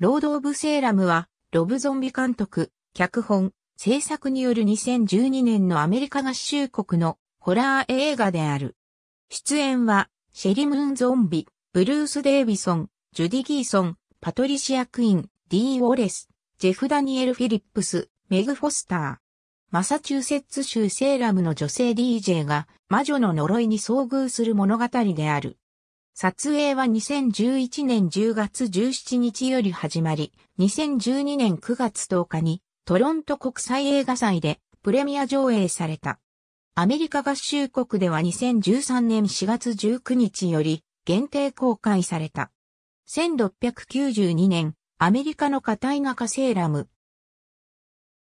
ロード・オブ・セーラムは、ロブ・ゾンビ監督、脚本、制作による2012年のアメリカ合衆国のホラー映画である。出演は、シェリムーン・ゾンビ、ブルース・デイビソン、ジュディ・ギーソン、パトリシア・クイン、ディー・ウォレス、ジェフ・ダニエル・フィリップス、メグ・フォスター。マサチューセッツ州セーラムの女性 DJ が魔女の呪いに遭遇する物語である。撮影は2011年10月17日より始まり、2012年9月10日にトロント国際映画祭でプレミア上映された。アメリカ合衆国では2013年4月19日より限定公開された。1692年、アメリカの家庭画家セーラム。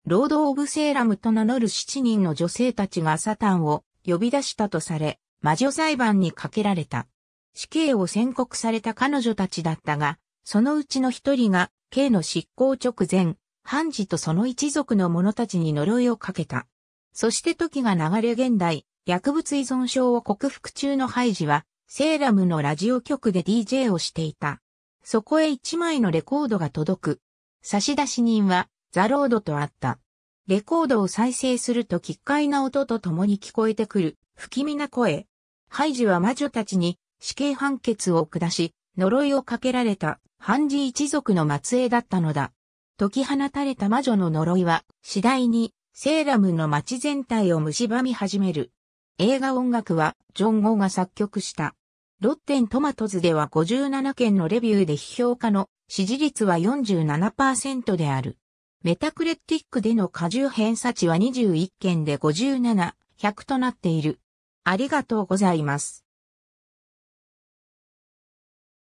ロード・オブ・セーラムと名乗る7人の女性たちがサタンを呼び出したとされ、魔女裁判にかけられた。死刑を宣告された彼女たちだったが、そのうちの一人が刑の執行直前、判事とその一族の者たちに呪いをかけた。そして時が流れ現代、薬物依存症を克服中のハイジは、セーラムのラジオ局で DJ をしていた。そこへ一枚のレコードが届く。差出人は、ザロードと会った。レコードを再生すると奇怪な音と共に聞こえてくる、不気味な声。ハイジは魔女たちに死刑判決を下し、呪いをかけられた、ハンジ一族の末裔だったのだ。解き放たれた魔女の呪いは、次第に、セーラムの街全体を蝕み始める。映画音楽は、ジョン・ゴーが作曲した。ロッテントマトズでは57件のレビューで批評家の支持率は47%である。メタクレティックでの過重偏差値は21件で57、100となっている。ありがとうございます。